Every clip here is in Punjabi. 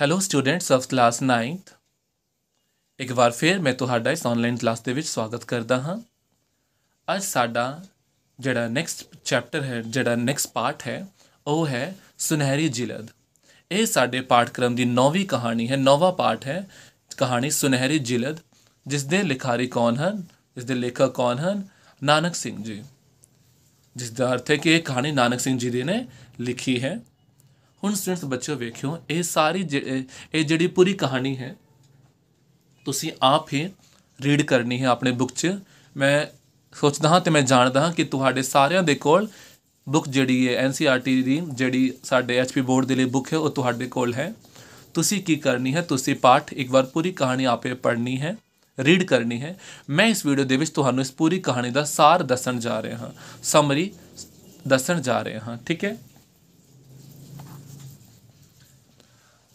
hello students of class 9th ਇੱਕ ਵਾਰ ਫਿਰ ਮੈਂ ਤੁਹਾਡਾ ਇਸ ਆਨਲਾਈਨ ਕਲਾਸ ਦੇ ਵਿੱਚ ਸਵਾਗਤ ਕਰਦਾ ਹਾਂ ਅੱਜ ਸਾਡਾ ਜਿਹੜਾ ਨੈਕਸਟ ਚੈਪਟਰ ਹੈ ਜਿਹੜਾ ਨੈਕਸਟ ਪਾਰਟ ਹੈ ਉਹ ਹੈ ਸੁਨਹਿਰੀ ਜਿਲਦ ਇਹ ਸਾਡੇ ਪਾਠਕ੍ਰਮ ਦੀ ਨੌਵੀਂ ਕਹਾਣੀ ਹੈ ਨੌਵਾਂ ਪਾਠ ਹੈ ਕਹਾਣੀ ਸੁਨਹਿਰੀ ਜਿਲਦ ਜਿਸ ਦੇ ਲਿਖਾਰੀ ਕੌਣ ਹਨ ਇਸ ਦੇ ਲੇਖਕ ਕੌਣ ਹਨ ਨਾਨਕ ਸਿੰਘ ਜੀ ਜਿਸ ਦਾ ਅਰਥ ਹੈ ਕਿ ਇਹ ਕਹਾਣੀ ਨਾਨਕ ਸਿੰਘ ਜੀ ਨੇ ਲਿਖੀ ਹੈ ਹੁਣ ਸਟੂਡੈਂਟਸ ਬੱਚਿਓ ਵੇਖਿਓ ਇਹ ਸਾਰੀ ਇਹ ਜਿਹੜੀ ਪੂਰੀ ਕਹਾਣੀ ਹੈ ਤੁਸੀਂ ਆਪ ਹੀ ਰੀਡ ਕਰਨੀ ਹੈ ਆਪਣੇ ਬੁੱਕ 'ਚ ਮੈਂ ਸੋਚਦਾ ਹਾਂ ਤੇ ਮੈਂ ਜਾਣਦਾ ਹਾਂ ਕਿ ਤੁਹਾਡੇ ਸਾਰਿਆਂ ਦੇ ਕੋਲ ਬੁੱਕ ਜਿਹੜੀ ਹੈ ਐਨਸੀਆਰਟੀ ਦੀ ਜਿਹੜੀ ਸਾਡੇ ਐਚਪੀ ਬੋਰਡ ਦੇ ਲਈ ਬੁੱਕ ਹੈ ਉਹ ਤੁਹਾਡੇ ਕੋਲ ਹੈ ਤੁਸੀਂ ਕੀ ਕਰਨੀ ਹੈ ਤੁਸੀਂ ਪਾਠ ਇੱਕ ਵਾਰ ਪੂਰੀ ਕਹਾਣੀ ਆਪੇ ਪੜ੍ਹਨੀ ਹੈ ਰੀਡ ਕਰਨੀ ਹੈ ਮੈਂ ਇਸ ਵੀਡੀਓ ਦੇ ਵਿੱਚ ਤੁਹਾਨੂੰ ਇਸ ਪੂਰੀ ਕਹਾਣੀ ਦਾ ਸਾਰ ਦੱਸਣ ਜਾ ਰਿਹਾ ਹਾਂ ਸਮਰੀ ਦੱਸਣ ਜਾ ਰਿਹਾ ਹਾਂ ਠੀਕ ਹੈ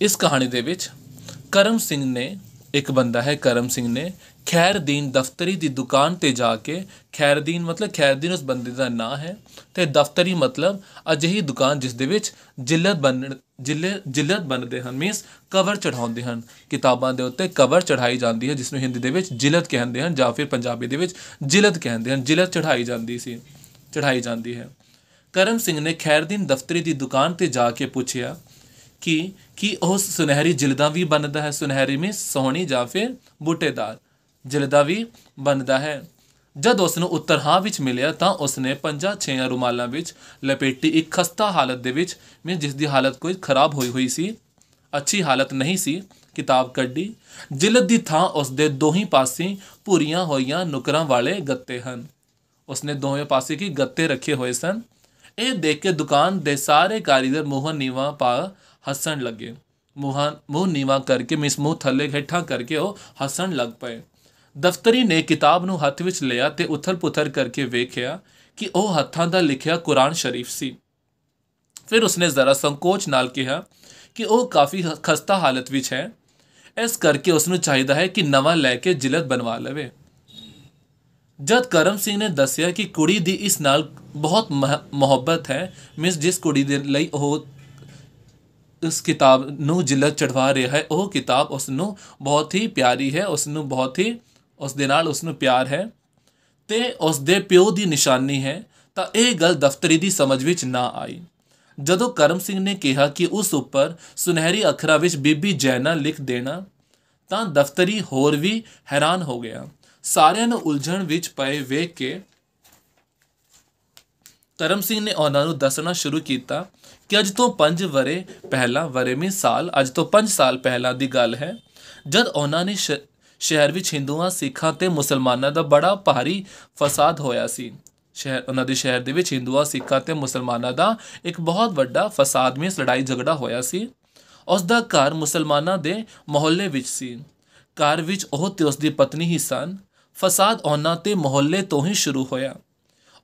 ਇਸ ਕਹਾਣੀ ਦੇ ਵਿੱਚ ਕਰਮ ਸਿੰਘ ਨੇ ਇੱਕ ਬੰਦਾ ਹੈ ਕਰਮ ਸਿੰਘ ਨੇ ਖੈਰਦੀਨ ਦਫਤਰੀ ਦੀ ਦੁਕਾਨ ਤੇ ਜਾ ਕੇ ਖੈਰਦੀਨ ਮਤਲਬ ਖੈਰਦੀਨ ਉਸ ਬੰਦੇ ਦਾ ਨਾਂ ਹੈ ਤੇ ਦਫਤਰੀ ਮਤਲਬ ਅਜਿਹੀ ਦੁਕਾਨ ਜਿਸ ਦੇ ਵਿੱਚ ਜਿਲਤ ਬਣ ਜਿਲੇ ਜਿਲਤ ਬਣਦੇ ਹਨ ਮੀਨਸ ਕਵਰ ਚੜਾਉਂਦੇ ਹਨ ਕਿਤਾਬਾਂ ਦੇ ਉੱਤੇ ਕਵਰ ਚੜਾਈ ਜਾਂਦੀ ਹੈ ਜਿਸ ਨੂੰ ਹਿੰਦੀ ਦੇ ਵਿੱਚ ਜਿਲਤ ਕਹਿੰਦੇ ਹਨ ਜਾਂ ਫਿਰ ਪੰਜਾਬੀ ਦੇ ਵਿੱਚ ਜਿਲਤ ਕਹਿੰਦੇ ਹਨ ਜਿਲਤ ਚੜਾਈ ਜਾਂਦੀ ਸੀ ਚੜਾਈ ਜਾਂਦੀ ਹੈ ਕਰਮ ਸਿੰਘ ਨੇ ਖੈਰਦੀਨ ਦਫਤਰੀ ਦੀ ਦੁਕਾਨ ਤੇ ਜਾ ਕੇ ਪੁੱਛਿਆ ਕਿ ਕਿ ਉਹ ਸੁਨਹਿਰੀ ਜਿਲਦਾ ਵੀ ਬਣਦਾ ਹੈ ਸੁਨਹਿਰੀ ਮੇ ਸੋਹਣੀ ਜਾਂ ਫਿਰ ਬੂਟੇਦਾਰ ਜਿਲਦਾ ਵੀ ਬਣਦਾ ਹੈ ਜਦ ਉਸ ਨੂੰ ਉੱਤਰ ਹਾਂ ਵਿੱਚ ਮਿਲਿਆ ਤਾਂ ਉਸ ਨੇ ਪੰਜਾ ਛੇ ਰੁਮਾਲਾਂ ਵਿੱਚ ਲਪੇਟੀ ਇੱਕ ਖਸਤਾ ਹਾਲਤ ਦੇ ਵਿੱਚ ਮੈਂ ਜਿਸ ਦੀ ਹਾਲਤ ਕੋਈ ਖਰਾਬ ਹੋਈ ਹੋਈ ਸੀ ਅੱਛੀ ਹਾਲਤ ਨਹੀਂ ਸੀ ਕਿਤਾਬ ਕੱਢੀ ਜਿਲਦ ਦੀ ਥਾਂ ਉਸ ਦੇ ਦੋਹੀ ਪਾਸੇ ਭੂਰੀਆਂ ਹੋਈਆਂ ਨੁਕਰਾਂ ਵਾਲੇ ਗੱਤੇ ਹਨ ਉਸ ਨੇ ਦੋਵੇਂ ਪਾਸੇ ਕੀ ਗੱਤੇ ਰੱਖੇ ਹੋਏ ਸਨ ਇਹ ਦੇਖ ਕੇ ਦੁਕਾਨ ਦੇ ਸਾਰੇ ਕਾਰੀਗਰ ਮੋਹਨ ਨੀਵਾ ਪਾ ਹੱਸਣ ਲੱਗੇ ਮੂੰਹਾਂ ਮੂੰਹ ਨੀਵਾ ਕਰਕੇ ਮਿਸ ਮੂੰਹ ਥੱਲੇ ਹੇਠਾਂ ਕਰਕੇ ਉਹ ਹੱਸਣ ਲੱਗ ਪਏ ਦਫਤਰੀ ਨੇ ਕਿਤਾਬ ਨੂੰ ਹੱਥ ਵਿੱਚ ਲਿਆ ਤੇ ਉਥਲ-ਪੁਥਲ ਕਰਕੇ ਵੇਖਿਆ ਕਿ ਉਹ ਹੱਥਾਂ ਦਾ ਲਿਖਿਆ ਕੁਰਾਨ ਸ਼ਰੀਫ ਸੀ ਫਿਰ ਉਸਨੇ ਜ਼ਰਾ ਸੰਕੋਚ ਨਾਲ ਕਿਹਾ ਕਿ ਉਹ ਕਾਫੀ ਖਸਤਾ ਹਾਲਤ ਵਿੱਚ ਹੈ ਇਸ ਕਰਕੇ ਉਸ ਨੂੰ ਚਾਹੀਦਾ ਹੈ ਕਿ ਨਵਾਂ ਲੈ ਕੇ ਜਿਲਦ ਬਣਵਾ ਲਵੇ ਜਦ ਕਰਮ ਸਿੰਘ ਨੇ ਦੱਸਿਆ ਕਿ ਕੁੜੀ ਦੀ ਇਸ ਨਾਲ ਬਹੁਤ ਮੁਹੱਬਤ ਹੈ ਮਿਸ ਜਿਸ ਕੁੜੀ ਦੇ ਲਈ ਉਹ ਉਸ ਕਿਤਾਬ ਨੂੰ ਜਿਲਤ ਚੜਵਾ ਰਿਹਾ ਹੈ ਉਹ ਕਿਤਾਬ ਉਸ ਨੂੰ ਬਹੁਤ ਹੀ ਪਿਆਰੀ ਹੈ ਉਸ ਨੂੰ ਬਹੁਤ ਹੀ ਉਸ ਦੇ ਨਾਲ ਉਸ ਨੂੰ ਪਿਆਰ ਹੈ ਤੇ ਉਸ ਦੇ ਪਿਓ ਦੀ ਨਿਸ਼ਾਨੀ ਹੈ ਤਾਂ ਇਹ ਗੱਲ ਦਫ਼ਤਰੀ ਦੀ ਸਮਝ ਵਿੱਚ ਨਾ ਆਈ ਜਦੋਂ ਕਰਮ ਸਿੰਘ ਨੇ ਕਿਹਾ ਕਿ ਉਸ ਉੱਪਰ ਸੁਨਹਿਰੀ ਅੱਖਰਾਂ ਵਿੱਚ ਬੀਬੀ ਜੈਨਾ ਲਿਖ ਦੇਣਾ ਤਾਂ ਦਫ਼ਤਰੀ ਹੋਰ ਵੀ ਹੈਰਾਨ ਹੋ ਗਿਆ ਸਾਰਿਆਂ ਨੂੰ ਉਲਝਣ ਵਿੱਚ ਪਏ ਵੇਖ ਕੇ ਕਰਮ ਸਿੰਘ ਨੇ ਉਹਨਾਂ ਨੂੰ ਦੱਸਣਾ ਸ਼ੁਰੂ ਕੀਤਾ ਕਿ ਅੱਜ ਤੋਂ 5 ਵਰੇ ਪਹਿਲਾਂ ਵਰੇ ਮੇ ਸਾਲ ਅੱਜ ਤੋਂ 5 ਸਾਲ ਪਹਿਲਾਂ ਦੀ ਗੱਲ ਹੈ ਜਦ ਉਹਨਾਂ ਨੇ ਸ਼ਹਿਰ ਵਿੱਚ ਹਿੰਦੂਆਂ ਸਿੱਖਾਂ ਤੇ ਮੁਸਲਮਾਨਾਂ ਦਾ ਬੜਾ ਭਾਰੀ ਫਸਾਦ ਹੋਇਆ ਸੀ ਸ਼ਹਿਰ ਉਹਨਾਂ ਦੇ ਸ਼ਹਿਰ ਦੇ ਵਿੱਚ ਹਿੰਦੂਆਂ ਸਿੱਖਾਂ ਤੇ ਮੁਸਲਮਾਨਾਂ ਦਾ ਇੱਕ ਬਹੁਤ ਵੱਡਾ ਫਸਾਦ ਮੇ ਲੜਾਈ ਝਗੜਾ ਹੋਇਆ ਸੀ ਉਸ ਦਾ ਘਰ ਮੁਸਲਮਾਨਾਂ ਦੇ ਮੁਹੱਲੇ ਵਿੱਚ ਸੀ ਘਰ ਵਿੱਚ ਉਹ ਤੇ ਉਸ ਦੀ ਪਤਨੀ ਹੀ ਸਨ ਫਸਾਦ ਉਹਨਾਂ ਤੇ ਮੁਹੱਲੇ ਤੋਂ ਹੀ ਸ਼ੁਰੂ ਹੋਇਆ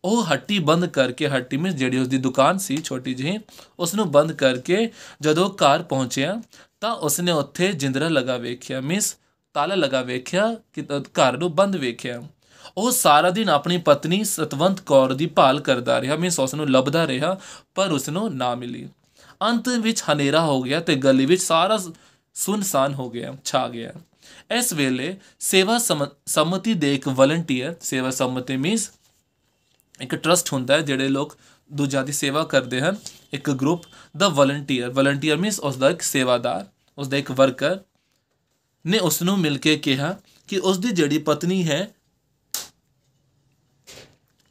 ਉਹ ਹੱਟੀ ਬੰਦ ਕਰਕੇ ਹੱਟੀ ਵਿੱਚ ਜਿਹੜੀ ਉਸ ਦੀ ਦੁਕਾਨ ਸੀ ਛੋਟੀ ਜਿਹੀ ਉਸ ਨੂੰ ਬੰਦ ਕਰਕੇ ਜਦੋਂ ਘਰ ਪਹੁੰਚਿਆ ਤਾਂ ਉਸਨੇ ਉੱਥੇ ਜਿੰਦਰਾ ਲਗਾ ਵੇਖਿਆ ਮੀਨਸ ਤਾਲਾ ਲਗਾ ਵੇਖਿਆ ਕਿ ਘਰ ਨੂੰ ਬੰਦ ਵੇਖਿਆ ਉਹ ਸਾਰਾ ਦਿਨ ਆਪਣੀ ਪਤਨੀ ਸਤਵੰਤ ਕੌਰ ਦੀ ਭਾਲ ਕਰਦਾ ਰਿਹਾ ਮੀਨਸ ਉਸ ਨੂੰ ਲੱਭਦਾ ਰਿਹਾ ਪਰ ਉਸ ਨੂੰ ਨਾ ਮਿਲੀ ਅੰਤ ਵਿੱਚ ਹਨੇਰਾ ਹੋ ਗਿਆ ਤੇ ਗਲੀ ਵਿੱਚ ਸਾਰਾ ਸੁਨਸਾਨ ਹੋ ਗਿਆ ਛਾ ਗਿਆ ਇਸ ਵੇਲੇ ਸੇਵਾ ਸਮਤੀ ਦੇ ਇੱਕ ਵਲੰਟੀਅਰ ਸੇਵਾ ਸਮਤੀ ਮੀਨਸ ਇੱਕ ਟਰਸਟ ਹੁੰਦਾ ਹੈ ਜਿਹੜੇ ਲੋਕ ਦੂਜਿਆਂ ਦੀ ਸੇਵਾ ਕਰਦੇ ਹਨ ਇੱਕ ਗਰੁੱਪ ਦਾ ਵਲੰਟੀਅਰ ਵਲੰਟੀਅਰ ਮੀਨਸ ਉਸ ਦਾ ਇੱਕ ਸੇਵਾਦਾਰ ਉਸ ਦਾ ਇੱਕ ਵਰਕਰ ਨੇ ਉਸ ਨੂੰ ਮਿਲ ਕੇ ਕਿਹਾ ਕਿ ਉਸ ਦੀ ਜਿਹੜੀ ਪਤਨੀ ਹੈ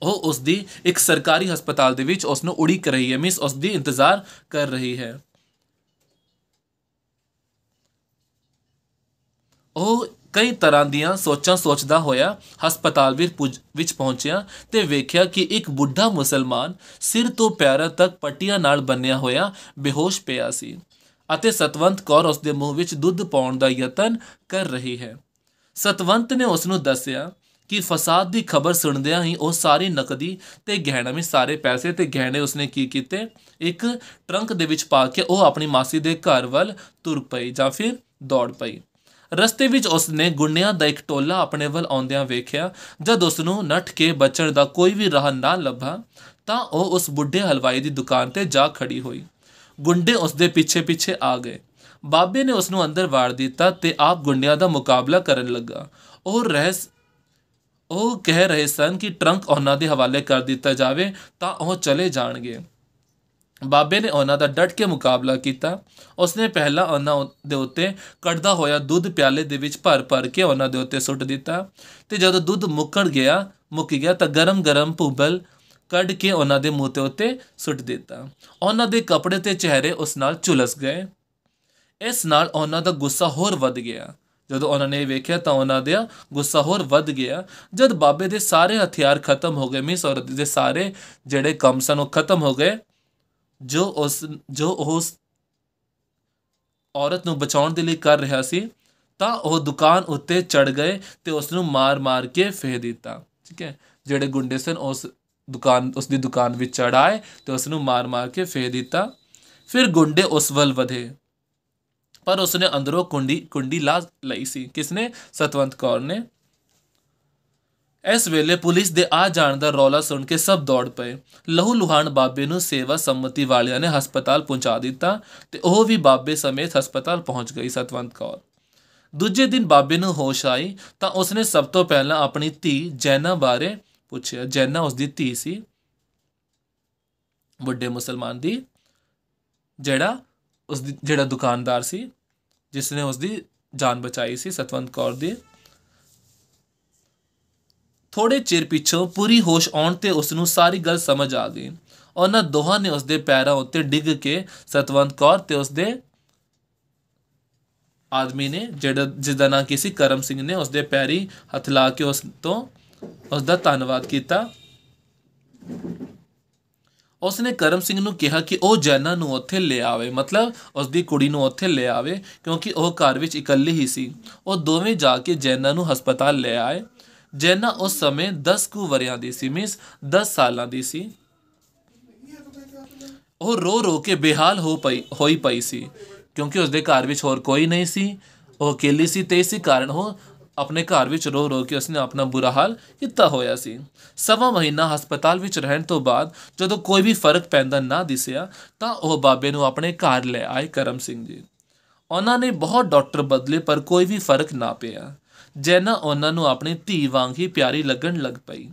ਉਹ ਉਸ ਦੀ ਇੱਕ ਸਰਕਾਰੀ ਹਸਪਤਾਲ ਦੇ ਵਿੱਚ ਉਸ ਨੂੰ ਉੜੀ ਕਰ ਰਹੀ ਹੈ ਮੀਨਸ ਉਸ ਦੀ ਇੰਤਜ਼ਾਰ ਕਰ ਰਹੀ ਹੈ ਉਹ ਕਈ ਤਰ੍ਹਾਂ ਦੀਆਂ ਸੋਚਾਂ ਸੋਚਦਾ ਹੋਇਆ ਹਸਪਤਾਲ ਵਿੱਚ ਪਹੁੰਚਿਆ ਤੇ ਵੇਖਿਆ ਕਿ ਇੱਕ ਬੁੱਢਾ ਮੁਸਲਮਾਨ ਸਿਰ ਤੋਂ ਪੈਰਾਂ ਤੱਕ ਪੱਟੀਆਂ ਨਾਲ ਬੰਨਿਆ ਹੋਇਆ ਬੇਹੋਸ਼ ਪਿਆ ਸੀ ਅਤੇ ਸਤਵੰਤ ਕੌਰ ਉਸ ਦੇ ਮੂੰਹ ਵਿੱਚ ਦੁੱਧ ਪਾਉਣ ਦਾ ਯਤਨ ਕਰ ਰਹੀ ਹੈ ਸਤਵੰਤ ਨੇ ਉਸ ਨੂੰ ਦੱਸਿਆ ਕਿ ਫਸਾਦ ਦੀ ਖਬਰ ਸੁਣਦਿਆਂ ਹੀ ਉਹ ਸਾਰੀ ਨਕਦੀ ਤੇ ਗਹਿਣਾ ਵਿੱਚ ਸਾਰੇ ਪੈਸੇ ਤੇ ਗਹਿਣੇ ਉਸਨੇ ਕੀ ਕੀਤੇ ਇੱਕ ਟਰੰਕ ਦੇ ਵਿੱਚ ਪਾ ਕੇ ਉਹ ਆਪਣੀ ਮਾਸੀ ਦੇ ਘਰ ਵੱਲ ਤੁਰ ਪਈ ਜਾਂ ਫਿਰ ਦੌੜ ਪਈ ਰਸਤੇ ਵਿੱਚ ਉਸ ਨੇ ਗੁੰਡਿਆਂ ਦਾ ਇੱਕ ਟੋਲਾ ਆਪਣੇ ਵੱਲ ਆਉਂਦਿਆਂ ਵੇਖਿਆ ਜਦ ਉਸ ਨੂੰ ਨੱਠ ਕੇ ਬਚਣ ਦਾ ਕੋਈ ਵੀ ਰਾਹ ਨਾ ਲੱਭਾ ਤਾਂ ਉਹ ਉਸ ਬੁੱਢੇ ਹਲਵਾਈ ਦੀ ਦੁਕਾਨ ਤੇ ਜਾ ਖੜੀ ਹੋਈ ਗੁੰਡੇ ਉਸ ਦੇ ਪਿੱਛੇ-ਪਿੱਛੇ ਆ ਗਏ ਬਾਬੇ ਨੇ ਉਸ ਨੂੰ ਅੰਦਰ ਵਾੜ ਦਿੱਤਾ ਤੇ ਆਪ ਗੁੰਡਿਆਂ ਦਾ ਮੁਕਾਬਲਾ ਕਰਨ ਲੱਗਾ ਉਹ ਰਹਿਸ ਉਹ ਕਹਿ ਰਹੇ ਸਨ ਕਿ ਟਰੰਕ ਉਹਨਾਂ ਦੇ ਹਵਾਲੇ ਕਰ ਦਿੱਤਾ ਜਾਵੇ ਤਾਂ ਉਹ ਚਲੇ ਜਾਣਗੇ ਬਾਬੇ ਨੇ ਉਹਨਾਂ ਦਾ ਡਟ ਕੇ ਮੁਕਾਬਲਾ ਕੀਤਾ ਉਸਨੇ ਪਹਿਲਾਂ ਉਹਨਾਂ ਦੇ ਉੱਤੇ ਕੜਦਾ ਹੋਇਆ ਦੁੱਧ ਪਿਆਲੇ ਦੇ ਵਿੱਚ ਭਰ-ਭਰ ਕੇ ਉਹਨਾਂ ਦੇ ਉੱਤੇ ਸੁੱਟ ਦਿੱਤਾ ਤੇ ਜਦੋਂ ਦੁੱਧ ਮੁੱਕਣ ਗਿਆ ਮੁੱਕ ਗਿਆ ਤਾਂ ਗਰਮ-ਗਰਮ ਭੁਬਲ ਕੱਢ ਕੇ ਉਹਨਾਂ ਦੇ ਮੂੰਹ ਤੇ ਉੱਤੇ ਸੁੱਟ ਦਿੱਤਾ ਉਹਨਾਂ ਦੇ ਕੱਪੜੇ ਤੇ ਚਿਹਰੇ ਉਸ ਨਾਲ ਝੁਲਸ ਗਏ ਇਸ ਨਾਲ ਉਹਨਾਂ ਦਾ ਗੁੱਸਾ ਹੋਰ ਵੱਧ ਗਿਆ ਜਦੋਂ ਉਹਨਾਂ ਨੇ ਵੇਖਿਆ ਤਾਂ ਉਹਨਾਂ ਦਾ ਗੁੱਸਾ ਹੋਰ ਵੱਧ ਗਿਆ ਜਦ ਬਾਬੇ ਦੇ ਸਾਰੇ ਹਥਿਆਰ ਖਤਮ ਹੋ ਗਏ ਮਿਸ ਔਰਤ ਦੇ ਸਾਰੇ ਜਿਹੜੇ ਕੰਮ ਸਨ ਉਹ ਖਤਮ ਹੋ ਗਏ ਜੋ ਉਸ ਜੋ ਉਹ ਔਰਤ ਨੂੰ ਬਚਾਉਣ ਦੇ ਲਈ ਕਰ ਰਿਹਾ ਸੀ ਤਾਂ ਉਹ ਦੁਕਾਨ ਉੱਤੇ ਚੜ ਗਏ ਤੇ ਉਸ ਨੂੰ ਮਾਰ-ਮਾਰ ਕੇ ਫੇਹ ਦਿੱਤਾ ਠੀਕ ਹੈ ਜਿਹੜੇ ਗੁੰਡੇ ਸਨ ਉਸ ਦੁਕਾਨ ਉਸ ਦੀ ਦੁਕਾਨ ਵਿੱਚ ਚੜ ਆਏ ਤੇ ਉਸ ਨੂੰ ਮਾਰ-ਮਾਰ ਕੇ ਫੇਹ ਦਿੱਤਾ ਫਿਰ ਗੁੰਡੇ ਉਸ ਵੱਲ ਵਧੇ ਪਰ ਉਸਨੇ ਅੰਦਰੋਂ ਕੁੰਡੀ ਕੁੰਡੀ ਲਾ ਲਈ ਸੀ ਕਿਸਨੇ ਸਤਵੰਤ ਕੌਰ ਨੇ ਇਸ ਵੇਲੇ ਪੁਲਿਸ ਦੇ ਆ ਜਾਣ ਦਾ ਰੌਲਾ ਸੁਣ ਕੇ ਸਭ ਦੌੜ ਪਏ ਲਹੂ ਲੁਹਾਨ ਬਾਬੇ ਨੂੰ ਸੇਵਾ ਸੰਮਤੀ ਵਾਲਿਆਂ ਨੇ ਹਸਪਤਾਲ ਪਹੁੰਚਾ ਦਿੱਤਾ ਤੇ ਉਹ ਵੀ ਬਾਬੇ ਸਮੇਤ ਹਸਪਤਾਲ ਪਹੁੰਚ ਗਈ ਸਤਵੰਤ ਕੌਰ ਦੂਜੇ ਦਿਨ ਬਾਬੇ ਨੂੰ ਹੋਸ਼ ਆਈ ਤਾਂ ਉਸਨੇ ਸਭ ਤੋਂ ਪਹਿਲਾਂ ਆਪਣੀ ਧੀ ਜੈਨਾ ਬਾਰੇ ਪੁੱਛਿਆ ਜੈਨਾ ਉਸ ਦੀ ਧੀ ਸੀ ਵੱਡੇ ਮੁਸਲਮਾਨ ਦੀ ਜਿਹੜਾ ਉਸ ਦੀ ਜਿਹੜਾ ਦੁਕਾਨਦਾਰ ਸੀ ਜਿਸ ਨੇ ਉਸ ਦੀ ਜਾਨ ਬਚਾਈ ਸੀ ਸਤਵੰਤ ਕੌਰ ਦੀ ਥੋੜੇ ਚਿਰ ਪਿੱਛੋਂ ਪੂਰੀ ਹੋਸ਼ ਆਉਣ ਤੇ ਉਸ ਨੂੰ ਸਾਰੀ ਗੱਲ ਸਮਝ ਆ ਗਈ ਉਹਨਾਂ ਦੋਹਾਂ ਨੇ ਉਸ ਦੇ ਪੈਰਾਂ ਉੱਤੇ ਡਿੱਗ ਕੇ ਸਤਵੰਤ ਕੌਰ ਤੇ ਉਸ ਦੇ ਆਦਮੀ ਨੇ ਜਿਹੜਾ ਜਿਹਦਾ ਦਾ ਨਾਂ ਕਿਸੇ ਕਰਮ ਸਿੰਘ ਨੇ ਉਸ ਦੇ ਪੈਰੀ ਹੱਥ ਲਾ ਕੇ ਉਸ ਤੋਂ ਉਸ ਦਾ ਧੰਨਵਾਦ ਕੀਤਾ ਉਸ ਨੇ ਕਰਮ ਸਿੰਘ ਨੂੰ ਕਿਹਾ ਕਿ ਉਹ ਜੈਨਾ ਨੂੰ ਉੱਥੇ ਲੈ ਆਵੇ ਮਤਲਬ ਉਸ ਦੀ ਕੁੜੀ ਨੂੰ ਉੱਥੇ ਲੈ ਆਵੇ ਕਿਉਂਕਿ ਉਹ ਘਰ ਵਿੱਚ ਇਕੱਲੀ ਹੀ ਸੀ ਉਹ ਦੋਵੇਂ ਜਾ ਕੇ ਜੈਨਾ ਨੂੰ ਹਸਪਤਾਲ ਲੈ ਆਏ ਜੈਨਾ ਉਸ ਸਮੇਂ 10 ਕੁ ਵਰਿਆਂ ਦੀ ਸੀ ਮੀਨਸ 10 ਸਾਲਾਂ ਦੀ ਸੀ ਉਹ ਰੋ ਰੋ ਕੇ ਬੇਹਾਲ ਹੋ ਪਈ ਹੋਈ ਪਈ ਸੀ ਕਿਉਂਕਿ ਉਸ ਦੇ ਘਰ ਵਿੱਚ ਹੋਰ ਕੋਈ ਨਹੀਂ ਸੀ ਉਹ ਅਕੇਲੀ ਸੀ ਤੇ ਇਸੇ ਕਾਰਨ ਉਹ ਆਪਣੇ ਘਰ ਵਿੱਚ ਰੋ ਰੋ ਕੇ ਉਸਨੇ ਆਪਣਾ ਬੁਰਾ ਹਾਲ ਕੀਤਾ ਹੋਇਆ ਸੀ ਸਵਾ ਮਹੀਨਾ ਹਸਪਤਾਲ ਵਿੱਚ ਰਹਿਣ ਤੋਂ ਬਾਅਦ ਜਦੋਂ ਕੋਈ ਵੀ ਫਰਕ ਪੈਂਦਾ ਨਾ ਦਿਸਿਆ ਤਾਂ ਉਹ ਬਾਬੇ ਨੂੰ ਆਪਣੇ ਘਰ ਲੈ ਆਏ ਕਰਮ ਸਿੰਘ ਜੀ ਉਹਨਾਂ ਨੇ ਬਹੁਤ ਡਾਕਟਰ ਬਦਲੇ ਪਰ ਕੋਈ ਵੀ ਫਰਕ ਨਾ ਪਿਆ ਜੈਨਾ ਉਹਨਾਂ ਨੂੰ ਆਪਣੀ ਧੀ ਵਾਂਗ ਹੀ ਪਿਆਰੀ ਲੱਗਣ ਲੱਗ ਪਈ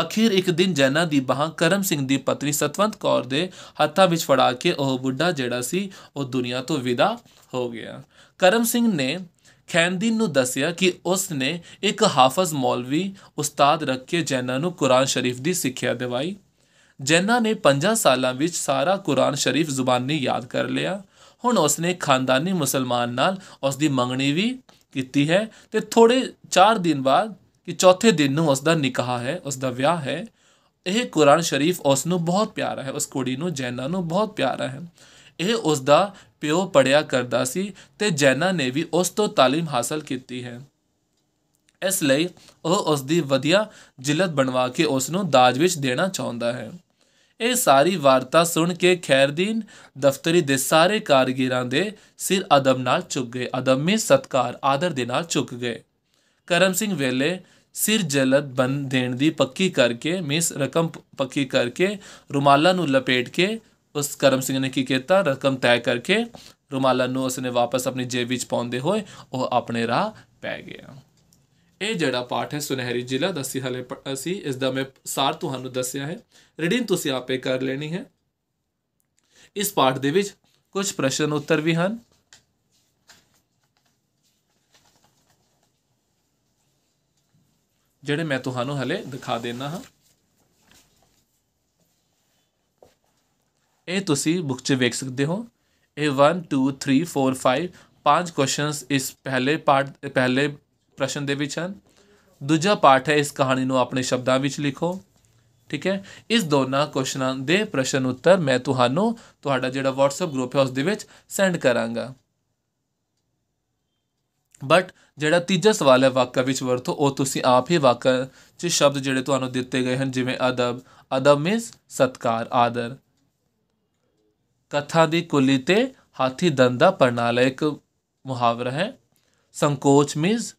ਅਖੀਰ ਇੱਕ ਦਿਨ ਜੈਨਾ ਦੀ ਬਾਹ ਕਰਮ ਸਿੰਘ ਦੀ ਪਤਨੀ ਸਤਵੰਤ ਕੌਰ ਦੇ ਹੱਥਾਂ ਵਿੱਚ ਫੜਾ ਕੇ ਉਹ ਬੁੱਢਾ ਜਿਹੜਾ ਸੀ ਉਹ ਦੁਨੀਆ ਤੋਂ ਵਿਦਾ ਹੋ ਗਿਆ ਕਰਮ ਸਿੰਘ ਨੇ ਖੈਮਦੀਨ ਨੂੰ ਦੱਸਿਆ ਕਿ ਉਸ ਨੇ ਇੱਕ ਹਾਫਜ਼ ਮੌਲਵੀ ਉਸਤਾਦ ਰੱਖ ਕੇ ਜੈਨਾ ਨੂੰ ਕੁਰਾਨ ਸ਼ਰੀਫ ਦੀ ਸਿੱਖਿਆ ਦਿਵਾਈ ਜੈਨਾ ਨੇ 5 ਸਾਲਾਂ ਵਿੱਚ ਸਾਰਾ ਕੁਰਾਨ ਸ਼ਰੀਫ ਜ਼ੁਬਾਨੀ ਯਾਦ ਕਰ ਲਿਆ ਹੁਣ ਉਸ ਨੇ ਖਾਨਦਾਨੀ ਮੁਸਲਮਾਨ ਨਾਲ ਉਸ ਦੀ ਮੰਗਣੀ ਵੀ ਕੀਤੀ ਹੈ ਤੇ ਥੋੜੇ ਚਾਰ ਦਿਨ ਬਾਅਦ ਕਿ ਚੌਥੇ ਦਿਨ ਨੂੰ ਉਸ ਦਾ ਨਿਕਾਹ ਹੈ ਉਸ ਦਾ ਵਿਆਹ ਹੈ ਇਹ ਕੁਰਾਨ ਸ਼ਰੀਫ ਉਸ ਨੂੰ ਬਹੁਤ ਪਿਆਰਾ ਹੈ ਉਸ ਕੁੜੀ ਨੂੰ ਜੈਨਾ ਨੂੰ ਬਹੁਤ ਪਿਆਰਾ ਹੈ ਇਹ ਉਸ ਦਾ ਪਿਓ ਪੜਿਆ ਕਰਦਾ ਸੀ ਤੇ ਜੈਨਾ ਨੇ ਵੀ ਉਸ ਤੋਂ تعلیم ਹਾਸਲ ਕੀਤੀ ਹੈ ਇਸ ਲਈ ਉਹ ਉਸ ਦੀ ਵਧੀਆ ਜਿਲਦ ਬਣਵਾ ਕੇ ਉਸ ਨੂੰ ਦਾਜ ਵਿੱਚ ਦੇਣਾ ਚਾਹੁੰਦਾ ਹੈ ਇਹ ਸਾਰੀ ਵਾਰਤਾ ਸੁਣ ਕੇ ਖੈਰਦੀਨ ਦਫ਼ਤਰੀ ਦੇ ਸਾਰੇ ਕਾਰਗਿਰਾਂ ਦੇ ਸਿਰ ਅਦਬ ਨਾਲ ਝੁਕ ਗਏ ਅਦਬ ਮੇ ਸਤਕਾਰ ਆਦਰ ਦੇ ਨਾਲ ਝੁਕ ਗਏ ਕਰਮ ਸਿੰਘ ਵੇਲੇ ਸਿਰ ਜਲਦ ਬੰਨ ਦੇਣ ਦੀ ਪੱਕੀ ਕਰਕੇ ਮਿਸ ਰਕਮ ਪੱਕੀ ਕਰਕੇ ਰੁਮਾਲਾ ਨੂੰ ਲਪੇਟ ਕੇ ਉਸ ਕਰਮ ਸਿੰਘ ਨੇ ਕੀ ਕੀਤਾ ਰਕਮ ਤੈਅ ਕਰਕੇ ਰੁਮਾਲਾ ਨੂੰ ਉਸਨੇ ਵਾਪਸ ਆਪਣੀ ਜੇਬ ਵਿੱਚ ਪਾਉਂਦੇ ਹੋਏ ਉਹ ਆਪਣੇ ਰਾਹ ਪੈ ਗਿਆ ਇਹ ਜਿਹੜਾ ਪਾਠ ਹੈ ਸੁਨਹਿਰੀ ਜ਼ਿਲ੍ਹਾ ਦਾ ਸੀ ਹਲੇ ਅਸੀਂ ਇਸ ਦਾ ਮੈਂ ਸਾਰ ਤੁਹਾਨੂੰ ਦੱਸਿਆ ਹੈ ਰੀਡਿੰਗ ਤੁਸੀਂ ਆਪੇ ਕਰ ਲੈਣੀ ਹੈ ਇਸ ਪਾਠ ਦੇ ਵਿੱਚ ਕੁਝ ਪ੍ਰਸ਼ਨ ਉੱਤਰ ਵੀ ਹਨ ਜਿਹੜੇ ਮੈਂ ਤੁਹਾਨੂੰ ਹਲੇ ਦਿਖਾ ਦੇਣਾ ਹਾਂ ਇਹ ਤੁਸੀਂ ਬੁੱਕ 'ਚ ਵੇਖ ਸਕਦੇ ਹੋ ਇਹ 1 2 3 4 5 ਪੰਜ ਕੁਐਸਚਨਸ ਇਸ ਪਹਿਲੇ ਪਾਰਟ ਪਹਿਲੇ ਪ੍ਰਸ਼ਨ ਦੇ ਵਿੱਚ ਹਨ ਦੂਜਾ ਪਾਠ ਹੈ ਇਸ ਕਹਾਣੀ ਨੂੰ ਆਪਣੇ ਸ਼ਬਦਾਂ ਵਿੱਚ ਲਿਖੋ ਠੀਕ ਹੈ ਇਸ ਦੋਨਾਂ ਕੁਐਸਚਨਾਂ ਦੇ ਪ੍ਰਸ਼ਨ ਉੱਤਰ ਮੈਂ ਤੁਹਾਨੂੰ ਤੁਹਾਡਾ ਜਿਹੜਾ WhatsApp ਗਰੁੱਪ ਹੈ ਉਸ ਦੇ ਵਿੱਚ ਸੈਂਡ ਕਰਾਂਗਾ ਬਟ ਜਿਹੜਾ ਤੀਜਾ ਸਵਾਲ ਹੈ ਵਾਕਾ ਵਿੱਚ ਵਰਤੋ ਉਹ ਤੁਸੀਂ ਆਪ ਹੀ ਵਾਕਾ 'ਚ ਸ਼ਬਦ ਜਿਹੜੇ ਤੁਹਾਨੂੰ ਦਿੱਤੇ ਗਏ ਹਨ ਜਿਵੇਂ ਅਦਬ ਅਦਬ ਮੀਨਸ ਸਤਕਾਰ ਆਦਰ ਕਥਾ ਦੀ ਕੁਲੀ ਤੇ ਹਾਥੀ ਦੰਦਾ ਪਰਨਾਲਾ ਇੱਕ ਮੁਹਾਵਰਾ ਹੈ ਸੰਕੋਚ ਮੀਨਸ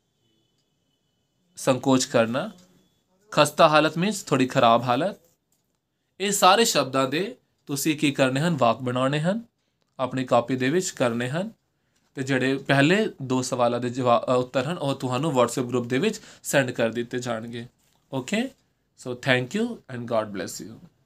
ਸੰਕੋਚ ਕਰਨਾ ਖਸਤਾ ਹਾਲਤ ਮੀਨਸ ਥੋੜੀ ਖਰਾਬ ਹਾਲਤ ਇਹ ਸਾਰੇ ਸ਼ਬਦਾਂ ਦੇ ਤੁਸੀਂ ਕੀ ਕਰਨੇ ਹਨ ਵਾਕ ਬਣਾਉਣੇ ਹਨ ਆਪਣੀ ਕਾਪੀ ਦੇ ਵਿੱਚ ਕਰਨੇ ਹਨ ਤੇ ਜਿਹੜੇ ਪਹਿਲੇ ਦੋ ਸਵਾਲਾਂ ਦੇ ਜਵਾਬ ਉੱਤਰ ਹਨ ਉਹ ਤੁਹਾਨੂੰ WhatsApp ਗਰੁੱਪ ਦੇ ਵਿੱਚ ਸੈਂਡ ਕਰ ਦਿੱਤੇ ਜਾਣਗੇ okay so thank you and God bless you